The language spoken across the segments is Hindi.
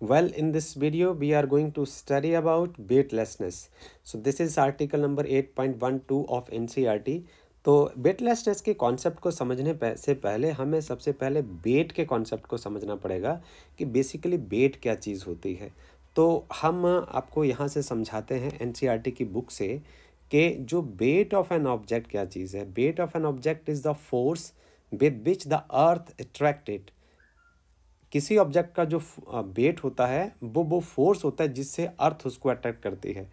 Well, in this video, we are going to study about weightlessness. So this is article number 8.12 of ncrt e तो वेटलेसनेस के कॉन्सेप्ट को समझने से पहले हमें सबसे पहले बेट के कॉन्सेप्ट को समझना पड़ेगा कि बेसिकली बेट क्या चीज़ होती है तो हम आपको यहाँ से समझाते हैं एन e की बुक से कि जो बेट ऑफ एन ऑब्जेक्ट क्या चीज़ है weight of an object is the force with which the earth attracted किसी ऑब्जेक्ट का जो वेट होता है वो वो फोर्स होता है जिससे अर्थ उसको अट्रैक्ट करती है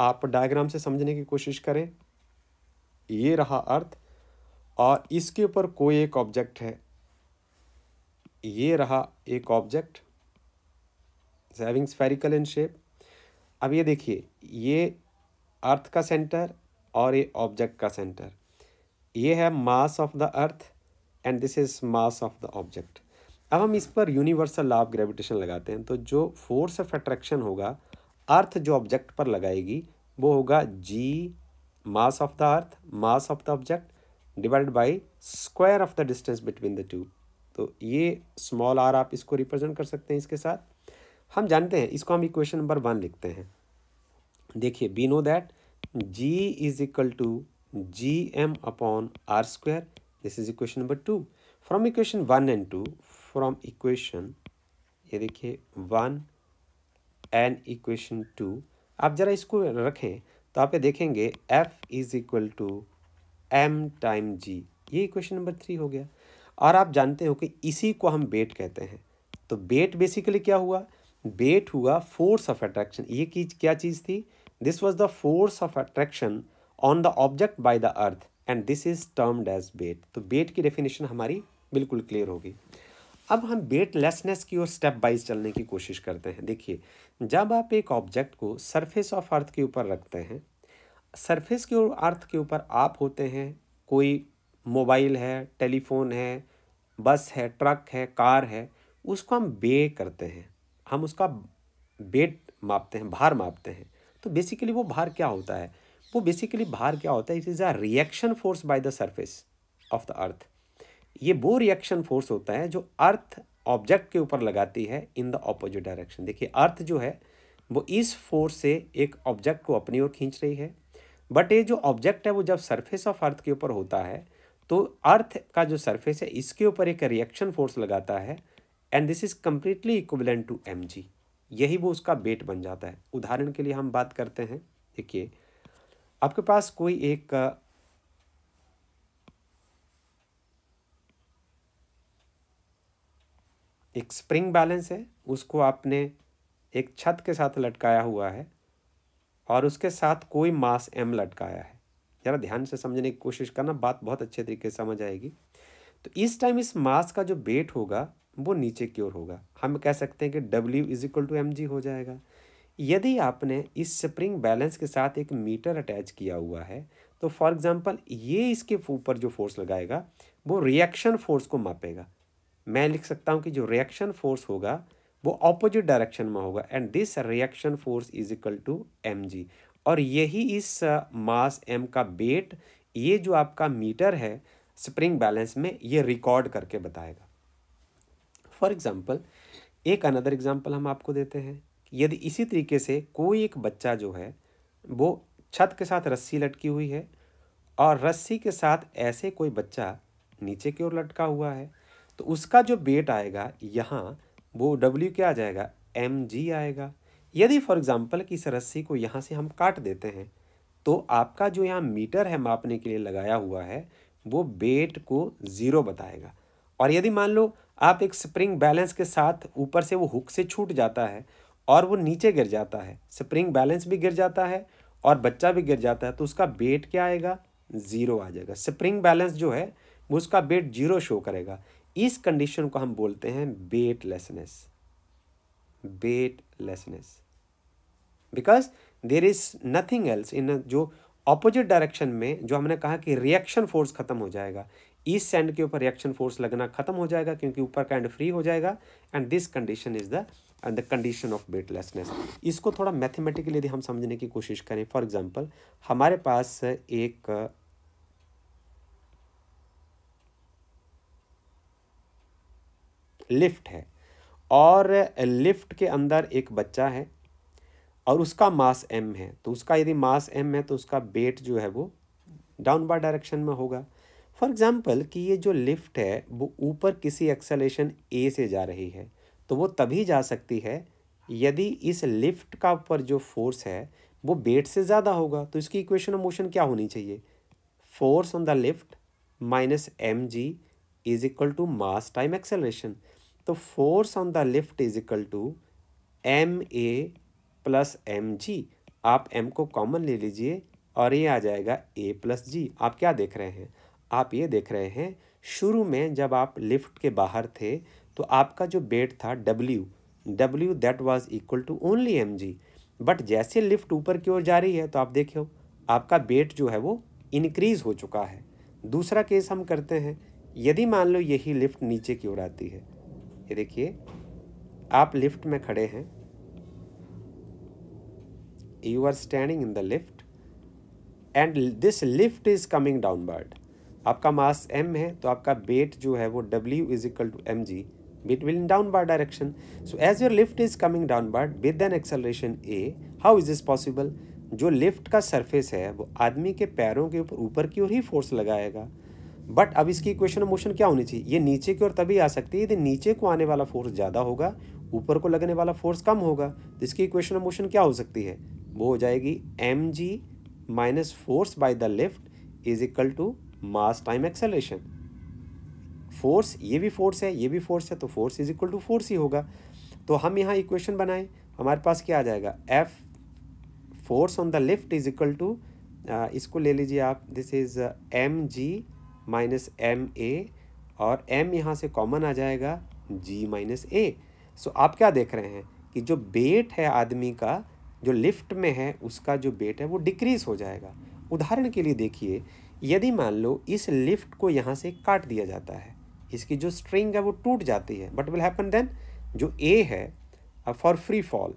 आप डायग्राम से समझने की कोशिश करें ये रहा अर्थ और इसके ऊपर कोई एक ऑब्जेक्ट है ये रहा एक object having spherical in shape अब ये देखिए ये अर्थ का सेंटर और ये ऑब्जेक्ट का सेंटर ये है mass of the earth and this is mass of the object अब हम इस पर यूनिवर्सल लॉ ऑफ ग्रेविटेशन लगाते हैं तो जो फोर्स ऑफ अट्रैक्शन होगा अर्थ जो ऑब्जेक्ट पर लगाएगी वो होगा G mass of the earth mass of the object divide by square of the distance between the two तो ये स्मॉल आर आप इसको रिप्रेजेंट कर सकते हैं इसके साथ हम जानते हैं इसको हम इक्वेशन नंबर वन लिखते हैं देखिए we know that G is equal to G M upon R square this is equation number two from equation one and two from equation ये देखिए वन एन इक्वेशन टू आप ज़रा इसको रखें तो आप ये देखेंगे F is equal to M time G ये इक्वेशन नंबर थ्री हो गया और आप जानते हो कि इसी को हम बेट कहते हैं तो बेट बेसिकली क्या हुआ बेट हुआ फोर्स ऑफ अट्रैक्शन ये तो की क्या चीज़ थी this was the force of attraction on the object by the earth and this is termed as बेट तो बेट की डेफिनेशन हमारी बिल्कुल क्लियर होगी अब हम वेटलेसनेस की ओर स्टेप बाइज चलने की कोशिश करते हैं देखिए जब आप एक ऑब्जेक्ट को सरफेस ऑफ अर्थ के ऊपर रखते हैं सरफेस के अर्थ के ऊपर आप होते हैं कोई मोबाइल है टेलीफोन है बस है ट्रक है कार है उसको हम बे करते हैं हम उसका वेट मापते हैं भार मापते हैं तो बेसिकली वो भार क्या होता है वो बेसिकली भार क्या होता है it is a reaction force by the surface of the earth ये वो रिएक्शन फोर्स होता है जो अर्थ ऑब्जेक्ट के ऊपर लगाती है इन द ऑपोजिट डायरेक्शन देखिए अर्थ जो है वो इस फोर्स से एक ऑब्जेक्ट को अपनी ओर खींच रही है बट ये जो ऑब्जेक्ट है वो जब सरफेस ऑफ अर्थ के ऊपर होता है तो अर्थ का जो सरफेस है इसके ऊपर एक रिएक्शन फोर्स लगाता है and this is completely equivalent to M यही वो उसका बेट बन जाता है उदाहरण के लिए हम बात करते हैं देखिए आपके पास कोई एक एक स्प्रिंग बैलेंस है उसको आपने एक छत के साथ लटकाया हुआ है और उसके साथ कोई मास एम लटकाया है ज़रा ध्यान से समझने की कोशिश करना बात बहुत अच्छे तरीके से समझ आएगी तो इस टाइम इस मास का जो वेट होगा वो नीचे की ओर होगा हम कह सकते हैं कि W is equal to M G हो जाएगा यदि आपने इस स्प्रिंग बैलेंस के साथ एक मीटर अटैच किया हुआ है तो फॉर एग्ज़ाम्पल ये इसके ऊपर जो फोर्स लगाएगा वो रिएक्शन फोर्स को मापेगा मैं लिख सकता हूँ कि जो रिएक्शन फोर्स होगा वो ऑपोजिट डायरेक्शन में होगा and this reaction force is equal to M G और यही इस मास uh, एम का बेट ये जो आपका मीटर है स्प्रिंग बैलेंस में ये रिकॉर्ड करके बताएगा फॉर एग्ज़ाम्पल एक अनदर एग्ज़ाम्पल हम आपको देते हैं यदि इसी तरीके से कोई एक बच्चा जो है वो छत के साथ रस्सी लटकी हुई है और रस्सी के साथ ऐसे कोई बच्चा नीचे की ओर लटका हुआ है तो उसका जो वेट आएगा यहाँ वो डब्ल्यू क्या आ जाएगा एम जी आएगा यदि फॉर एग्ज़ाम्पल कि इस रस्सी को यहाँ से हम काट देते हैं तो आपका जो यहाँ मीटर है मापने के लिए लगाया हुआ है वो वेट को ज़ीरो बताएगा और यदि मान लो आप एक स्प्रिंग बैलेंस के साथ ऊपर से वो हुक से छूट जाता है और वो नीचे गिर जाता है स्प्रिंग बैलेंस भी गिर जाता है और बच्चा भी गिर जाता है तो उसका वेट क्या आएगा ज़ीरो आ जाएगा स्प्रिंग बैलेंस जो है वो उसका वेट जीरो शो करेगा इस कंडीशन को हम बोलते हैं weightlessness weightlessness because there is nothing else in जो ऑपोजिट डायरेक्शन में जो हमने कहा कि रिएक्शन फोर्स खत्म हो जाएगा इस सैंड के ऊपर रिएक्शन फोर्स लगना खत्म हो जाएगा क्योंकि ऊपर का एंड फ्री हो जाएगा and this condition is the and the condition of weightlessness इसको थोड़ा मैथमेटिकली यदि हम समझने की कोशिश करें फॉर एग्जाम्पल हमारे पास एक लिफ्ट है और लिफ्ट के अंदर एक बच्चा है और उसका मास एम है तो उसका यदि मास एम है तो उसका वेट जो है वो डाउनवर्ड डायरेक्शन में होगा फॉर एग्ज़ाम्पल कि ये जो लिफ्ट है वो ऊपर किसी एक्सेलेशन ए से जा रही है तो वो तभी जा सकती है यदि इस लिफ्ट का ऊपर जो फोर्स है वो वेट से ज़्यादा होगा तो इसकी इक्वेशन ऑफ मोशन क्या होनी चाहिए force on the lift minus M G is equal to mass time acceleration तो force on the lift is equal to M A plus M G आप एम को कॉमन ले लीजिए और ये आ जाएगा ए प्लस जी आप क्या देख रहे हैं आप ये देख रहे हैं शुरू में जब आप लिफ्ट के बाहर थे तो आपका जो बेट था W W that was equal to only M G but जैसे लिफ्ट ऊपर की ओर जा रही है तो आप देखे हो आपका बेट जो है वो इनक्रीज़ हो चुका है दूसरा केस हम करते हैं यदि मान लो यही लिफ्ट नीचे की ओर आती है ये देखिए आप लिफ्ट में खड़े हैं you are standing in the lift and this lift is coming downward आपका मास एम है तो आपका वेट जो है वो W is equal to M G in downward direction so as your lift is coming down downward with an acceleration A how is is possible जो लिफ्ट का सरफेस है वो आदमी के पैरों के ऊपर ऊपर की ओर ही फोर्स लगाएगा बट अब इसकी इक्वेशन ऑफ मोशन क्या होनी चाहिए ये नीचे की ओर तभी आ सकती है यदि नीचे को आने वाला फोर्स ज़्यादा होगा ऊपर को लगने वाला फोर्स कम होगा तो इसकी इक्वेशन ऑफ मोशन क्या हो सकती है वो हो जाएगी M G minus force by the lift is equal to mass time acceleration force ये भी फोर्स है ये भी फोर्स है तो force is equal to force ही होगा तो हम यहाँ इक्वेशन बनाएं हमारे पास क्या आ जाएगा F force on the lift is equal to इसको ले लीजिए आप this is M G minus M A और एम यहाँ से कॉमन आ जाएगा जी माइनस ए सो आप क्या देख रहे हैं कि जो बेट है आदमी का जो लिफ्ट में है उसका जो बेट है वो डिक्रीज़ हो जाएगा उदाहरण के लिए देखिए यदि मान लो इस लिफ्ट को यहाँ से काट दिया जाता है इसकी जो स्ट्रिंग है वो टूट जाती है बट विल हैपन देन जो ए है for free fall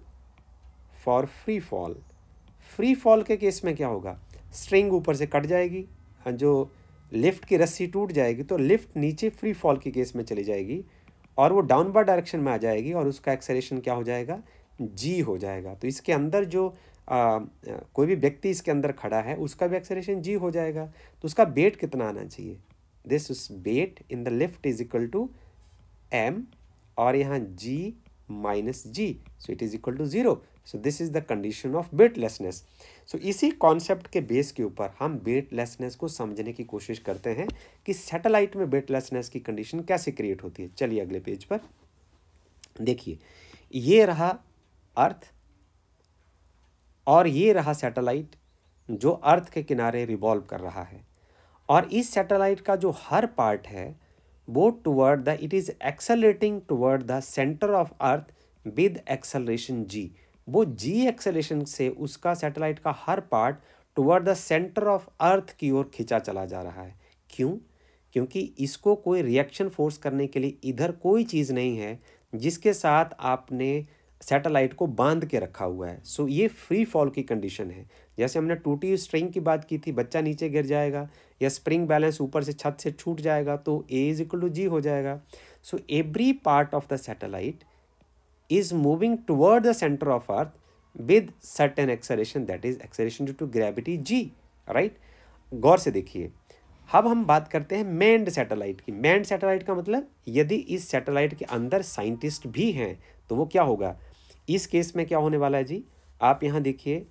for free fall free fall के केस में क्या होगा स्ट्रिंग ऊपर से कट जाएगी जो लिफ्ट की रस्सी टूट जाएगी तो लिफ्ट नीचे फ्री फॉल के केस में चली जाएगी और वो डाउनवर्ड डायरेक्शन में आ जाएगी और उसका एक्सेलेशन क्या हो जाएगा जी हो जाएगा तो इसके अंदर जो आ, कोई भी व्यक्ति इसके अंदर खड़ा है उसका भी एक्सेलेशन जी हो जाएगा तो उसका वेट कितना आना चाहिए दिस उस weight in the lift is equal to M और यहाँ G minus G so it is equal to zero so this is the condition of weightlessness so so, इसी कॉन्सेप्ट के बेस के ऊपर हम वेटलेसनेस को समझने की कोशिश करते हैं कि सैटेलाइट में वेटलेसनेस की कंडीशन कैसे क्रिएट होती है चलिए अगले पेज पर देखिए ये रहा अर्थ और ये रहा सैटेलाइट जो अर्थ के किनारे रिवॉल्व कर रहा है और इस सैटेलाइट का जो हर पार्ट है वो toward the it is accelerating toward the centre of earth with acceleration G वो जी एक्सेलेशन से उसका सैटेलाइट का हर part toward the centre of earth की ओर खींचा चला जा रहा है क्यों क्योंकि इसको कोई रिएक्शन फोर्स करने के लिए इधर कोई चीज़ नहीं है जिसके साथ आपने सैटेलाइट को बांध के रखा हुआ है सो so, ये फ्री फॉल की कंडीशन है जैसे हमने टूटी स्ट्रिंग की बात की थी बच्चा नीचे गिर जाएगा या स्प्रिंग बैलेंस ऊपर से छत से छूट जाएगा तो a is equal to g हो जाएगा so every part of the satellite is moving toward the center of earth with certain acceleration that is acceleration due to gravity g right गौर से देखिए अब हम बात करते हैं मैंड सैटेलाइट की मैंड सैटेलाइट का मतलब यदि इस सैटेलाइट के अंदर साइंटिस्ट भी हैं तो वो क्या होगा इस केस में क्या होने वाला है जी आप यहाँ देखिए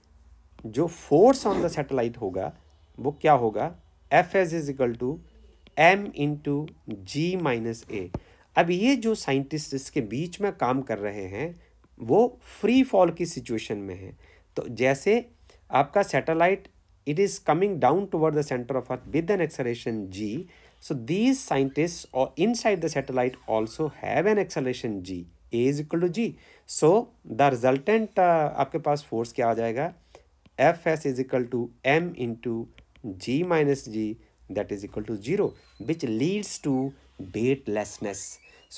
जो फोर्स ऑन द सैटेलाइट होगा वो क्या होगा F s is equal to m into g minus a अब ये जो साइंटिस्ट इसके बीच में काम कर रहे हैं वो फ्री फॉल की सिचुएशन में है तो जैसे आपका satellite it is coming down toward the centre of earth with an acceleration g so these scientist और inside the satellite also have an acceleration g a is equal to g so the resultant आपके पास फोर्स क्या आ जाएगा F s is equal to m into g minus g that is equal to zero which leads to weightlessness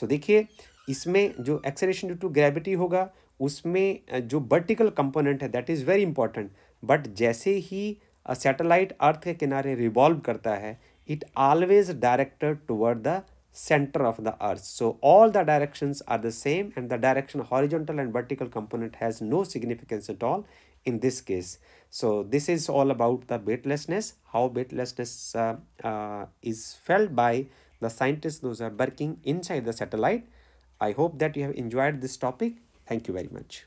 so देखिए इसमें जो एक्सेलेशन ड्यू टू ग्रेविटी होगा उसमें जो वर्टिकल कंपोनेंट है that is very important but जैसे ही सैटेलाइट अर्थ के किनारे रिवॉल्व करता है it always directed toward the centre of the earth so all the directions are the same and the direction horizontal and vertical component has no significance at all in this case so this is all about the weightlessness how weightlessness uh, uh, is felt by the scientists those are working inside the satellite i hope that you have enjoyed this topic thank you very much